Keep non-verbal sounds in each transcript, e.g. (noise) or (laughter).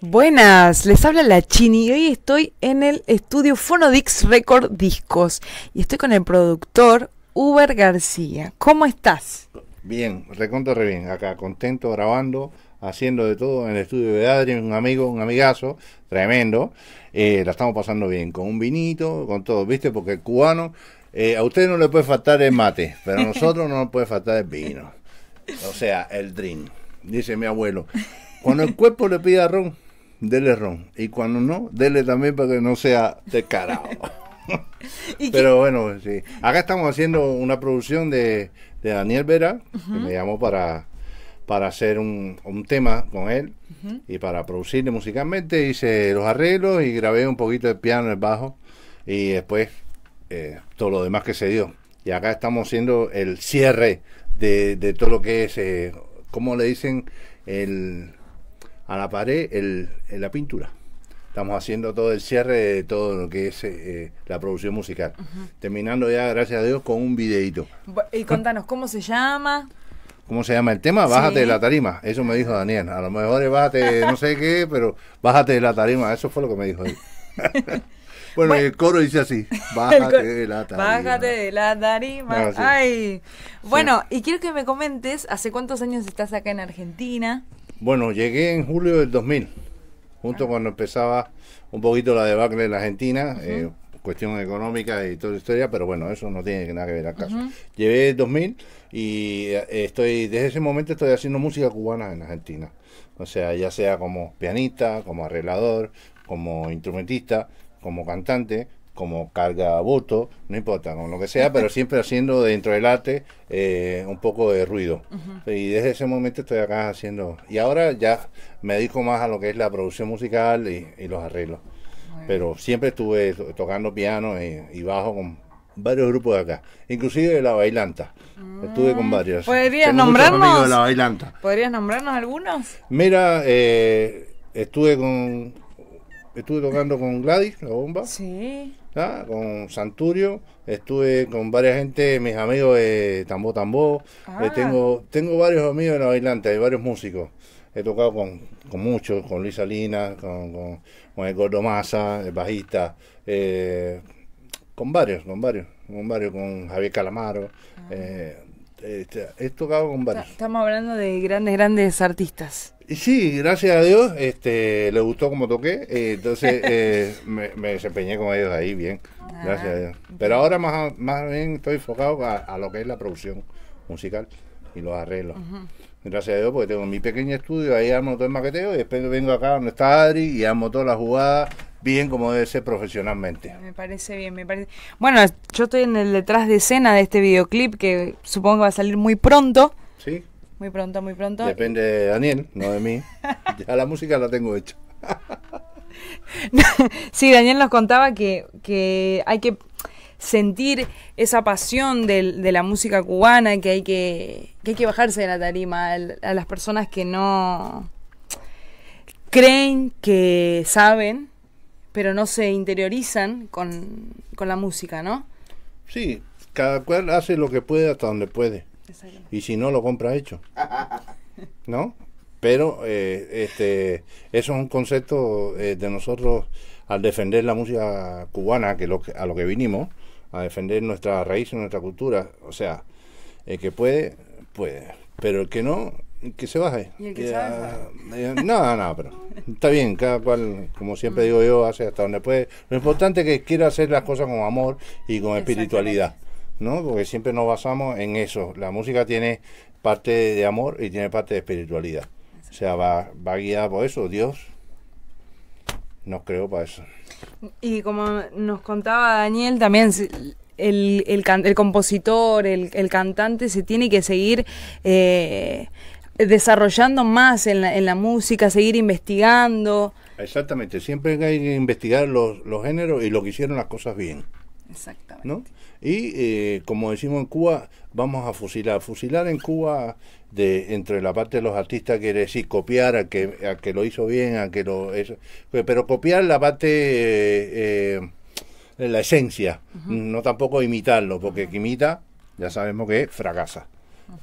Buenas, les habla la Chini y hoy estoy en el estudio Fonodix Record Discos y estoy con el productor Uber García. ¿Cómo estás? Bien, recontra re bien, acá contento grabando, haciendo de todo en el estudio de Adrien, un amigo, un amigazo, tremendo. Eh, la estamos pasando bien, con un vinito, con todo, ¿viste? Porque el cubano, eh, a usted no le puede faltar el mate, pero a (laughs) nosotros no nos puede faltar el vino. O sea, el drink, dice mi abuelo. Cuando el cuerpo le pida ron, dele ron. Y cuando no, dele también para que no sea descarado. (laughs) Pero bueno, sí. Acá estamos haciendo una producción de, Daniel Vera, que me llamó para, para hacer un, tema con él y para producirle musicalmente. Hice los arreglos y grabé un poquito de piano, el bajo y después eh, todo lo demás que se dio. Y acá estamos haciendo el cierre de, de todo lo que es, como eh, ¿cómo le dicen? El a la pared el, la pintura. Estamos haciendo todo el cierre de todo lo que es eh, eh, la producción musical. Terminando ya, gracias a Dios, con un videito. Y contanos, ¿cómo se llama? ¿Cómo se llama el tema? Bájate de la tarima. Eso me dijo Daniel. A lo mejor es bájate, no sé qué, (laughs) pero bájate de la tarima. Eso fue lo que me dijo él. (laughs) Bueno, el coro dice así, (laughs) bájate de la tarima. Bájate de la tarima. Ah, Ay. Bueno, y quiero que me comentes, ¿hace cuántos años estás acá en Argentina? Bueno, llegué en julio del 2000, junto ah. cuando empezaba un poquito la debacle en la Argentina, eh, cuestión económica y toda historia, pero bueno, eso no tiene nada que ver acaso. Llevé el 2000 y eh, estoy, desde ese momento estoy haciendo música cubana en Argentina. O sea, ya sea como pianista, como arreglador, como instrumentista, como cantante, como carga voto, no importa, con lo que sea, pero (laughs) siempre haciendo dentro del arte eh, un poco de ruido. Y desde ese momento estoy acá haciendo. Y ahora ya me dedico más a lo que es la producción musical y, los arreglos. Pero siempre estuve tocando piano y, bajo con, varios grupos de acá, inclusive la bailanta. Estuve con mm, varios. ¿Podrías Tengo nombrarnos? De la bailanta. ¿Podrías nombrarnos algunos? Mira, eh, estuve con estuve tocando con Gladys, la bomba. Sí. ¿Ah? con Santurio, estuve con varias gente, mis amigos de Tambo Tambo, ah. eh, tengo, tengo varios amigos en la bailante, hay varios músicos. He tocado con, con muchos, con Luis Salinas, con, con, el Gordo Massa, el bajista, eh, con varios, con varios, con varios, con Javier Calamaro. Ah. Eh, he este, tocado con varios. Estamos hablando de grandes, grandes artistas. sí, gracias a Dios, este, le gustó como toqué, eh, entonces (laughs) eh, me, desempeñé con ellos ahí bien, ah, gracias a Dios. Pero ahora más, más bien estoy enfocado a, lo que es la producción musical y los arreglos. Gracias a Dios, porque tengo mi pequeño estudio, ahí hago todo el maqueteo y después vengo acá donde está Adri y hago toda la jugada bien como debe ser profesionalmente. Me parece bien, me parece. Bueno, yo estoy en el detrás de escena de este videoclip que supongo que va a salir muy pronto. Sí. Muy pronto, muy pronto. Depende de Daniel, no de mí. (laughs) ya la música la tengo hecha. (laughs) sí, Daniel nos contaba que, que hay que sentir esa pasión de, la música cubana, que hay que, hay que bajarse de la tarima a las personas que no creen que saben pero no se interiorizan con, la música, ¿no? Sí, cada cual hace lo que puede hasta donde puede. Y si no, lo compra hecho. ¿No? Pero eh, este, eso es un concepto eh, de nosotros al defender la música cubana, que, a lo que vinimos, a defender nuestra raíz y nuestra cultura. O sea, el que puede, puede. Pero el que no, que se baje. ¿Y el no, no, pero está bien, cada cual, como siempre digo yo, hace hasta donde puede. Lo importante es que quiera hacer las cosas con amor y con espiritualidad, ¿no? Porque siempre nos basamos en eso. La música tiene parte de amor y tiene parte de espiritualidad. O sea, va, va guiada por eso. Dios nos creó para eso. Y como nos contaba Daniel, también el, el, compositor, el, el, cantante se tiene que seguir eh, desarrollando más en la, música, seguir investigando. Exactamente, siempre hay que investigar los, géneros y lo que hicieron las cosas bien. Exactamente. ¿no? Y eh, como decimos en Cuba, vamos a fusilar. Fusilar en Cuba, de, entre la parte de los artistas, quiere decir copiar a que, a que lo hizo bien, a que lo. pero copiar la parte. Eh, eh la esencia, no tampoco imitarlo, porque uh imita, ya sabemos que fracasa.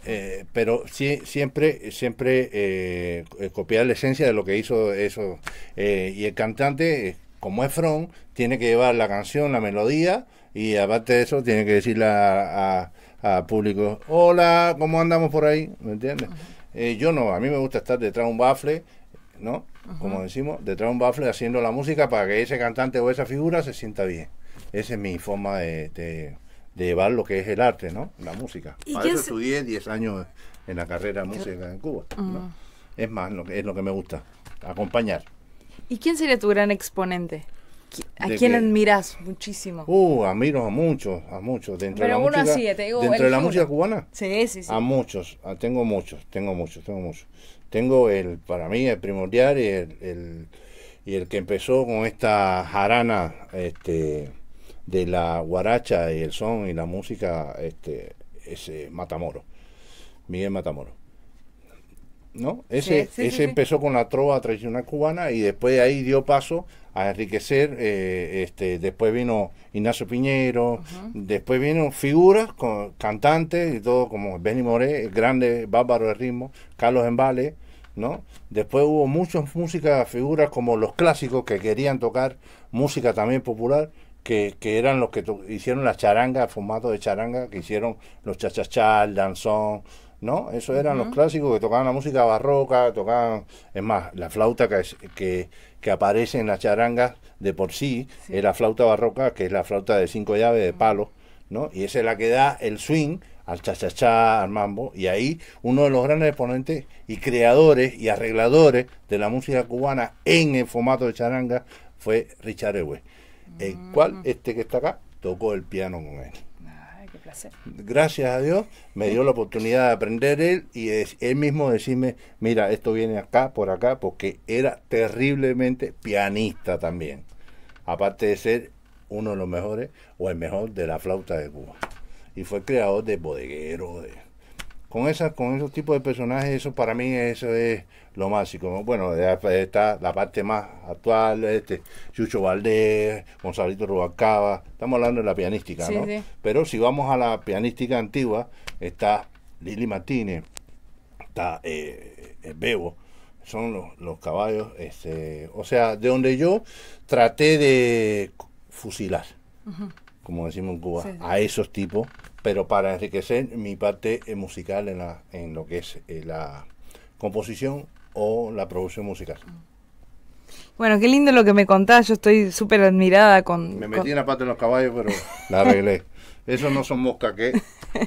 Eh, pero siempre, siempre eh, copiar la esencia de lo que hizo eso. Eh, y el cantante, como es Front, tiene que llevar la canción, la melodía, y aparte de eso, tiene que decirle al público: Hola, ¿cómo andamos por ahí? ¿Me entiendes? yo no, a mí me gusta estar detrás de un bafle, ¿no? Como decimos, detrás de un bafle haciendo la música para que ese cantante o esa figura se sienta bien. Esa es mi forma de de llevar lo que es el arte, ¿no? La música. ¿Y estudié 10 años en la carrera de música en Cuba. Mm. Es más, lo que, es lo que me gusta, acompañar. ¿Y quién sería tu gran exponente? ¿A quién admiras muchísimo? Uh, admiro a muchos, a muchos. Dentro Pero de la, música, así, te digo, dentro de la música cubana. Sí, sí, sí. A muchos, tengo muchos, tengo muchos, tengo muchos. Tengo el, para mí, el primordial y el, y el que empezó con esta jarana, este de la guaracha y el son y la música este, eh, ese Matamoro, Miguel Matamoro. ¿No? Ese, ese empezó con la trova tradicional cubana y después de ahí dio paso a enriquecer, eh, este, después vino Ignacio Piñero, después vino figuras, con, cantantes y todo, como Benny Moré, el grande bárbaro de ritmo, Carlos Embale, ¿no? Después hubo muchas músicas, figuras como los clásicos que querían tocar música también popular que, que eran los que hicieron la charanga, el formato de charanga, que hicieron los chachachá, el danzón, ¿no? Esos eran los clásicos que tocaban la música barroca, tocaban, es más, la flauta que, que, aparece en las charangas de por sí, es la flauta barroca, que es la flauta de cinco llaves de palo, ¿no? Y esa es la que da el swing al chachachá, al mambo, y ahí uno de los grandes exponentes y creadores y arregladores de la música cubana en el formato de charanga fue Richard Ewe el cual mm. este que está acá tocó el piano con él. Gracias a Dios me dio la oportunidad de aprender él y él mismo decirme, mira, esto viene acá, por acá, porque era terriblemente pianista también, aparte de ser uno de los mejores o el mejor de la flauta de Cuba. Y fue creador de bodeguero, de, con con esos tipos de personajes eso para mí eso es lo más y como bueno está la parte más actual este Chucho Valdés Gonzalito Rubalcaba estamos hablando de la pianística no pero si vamos a la pianística antigua está Lili Martínez está eh, eh, Bebo son los, caballos este o sea de donde yo traté de fusilar como decimos en Cuba a esos tipos pero para enriquecer mi parte musical en, la, en lo que es eh, la composición o la producción musical. Bueno, qué lindo lo que me contás, yo estoy súper admirada con... Me metí en la pata en los caballos, pero (laughs) la arreglé. Eso no son mosca que... (laughs)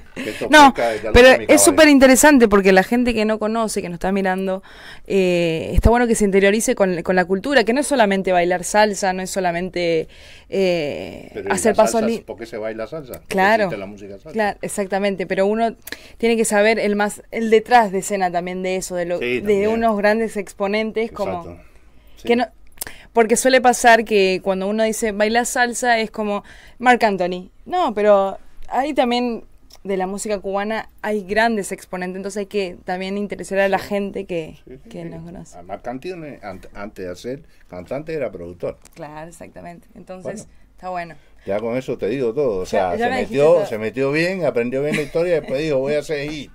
No, pero es súper interesante porque la gente que no conoce, que no está mirando, eh, está bueno que se interiorice con, la cultura, que no es solamente bailar salsa, no es solamente eh, hacer pasos ¿Por se baila salsa? Claro. La salsa? Claro, exactamente, pero uno tiene que saber el más el detrás de escena también de eso, de, lo, de unos grandes exponentes como... Que no, porque suele pasar que cuando uno dice bailar salsa es como Marc Anthony. No, pero ahí también de la música cubana hay grandes exponentes, entonces hay que también interesar a la gente que, nos conoce. Además, antes de ser cantante, era productor. Claro, exactamente. Entonces, está bueno. Ya con eso te digo todo. O sea, se, metió, se metió bien, aprendió bien la historia, y después dijo, voy a hacer (laughs) y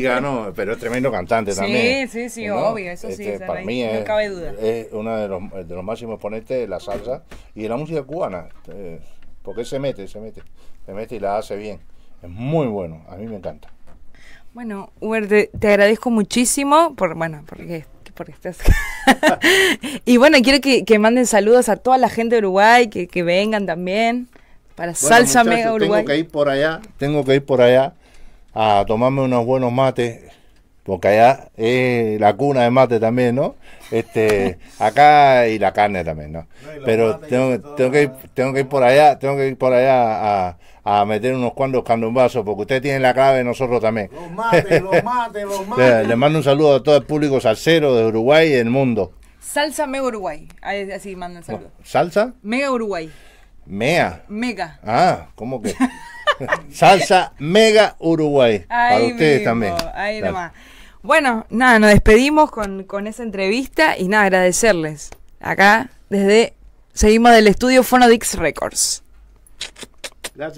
ganó, pero es tremendo cantante también. Sí, sí, sí, obvio, eso sí. Este, para, mí no cabe duda. es uno de los, de los máximos exponentes de la salsa y de la música cubana. Eh, porque se mete, se mete, se mete y la hace bien. Es muy bueno, a mí me encanta. Bueno, Uber, te, agradezco muchísimo por, bueno, porque porque (laughs) y bueno, quiero que, manden saludos a toda la gente de Uruguay, que, vengan también para Salsa Uruguay. Tengo que ir por allá, tengo que ir por allá a tomarme unos buenos mates, porque allá es la cuna de mate también, ¿no? Este, (laughs) acá y la carne también, ¿no? Pero tengo, que tengo que ir por allá, tengo que ir por allá a, a meter unos cuantos candombazos, porque ustedes tienen la clave, nosotros también. Los los (laughs) los Les mando un saludo a todo el público salsero de Uruguay y del mundo. Salsa Mega Uruguay. Así el saludo. ¿Salsa? Mega Uruguay. Mea. Mega. Ah, ¿cómo que? (laughs) Salsa Mega Uruguay. para ustedes también. Bueno, nada, nos despedimos con, con esa entrevista y nada, agradecerles. Acá, desde, seguimos del estudio Fonodix Records. Gracias.